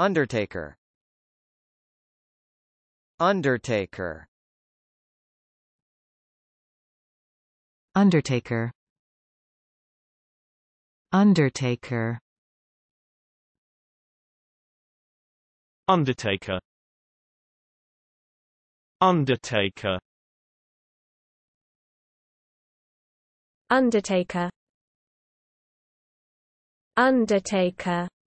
Undertaker Undertaker Undertaker Undertaker Undertaker Undertaker Undertaker Undertaker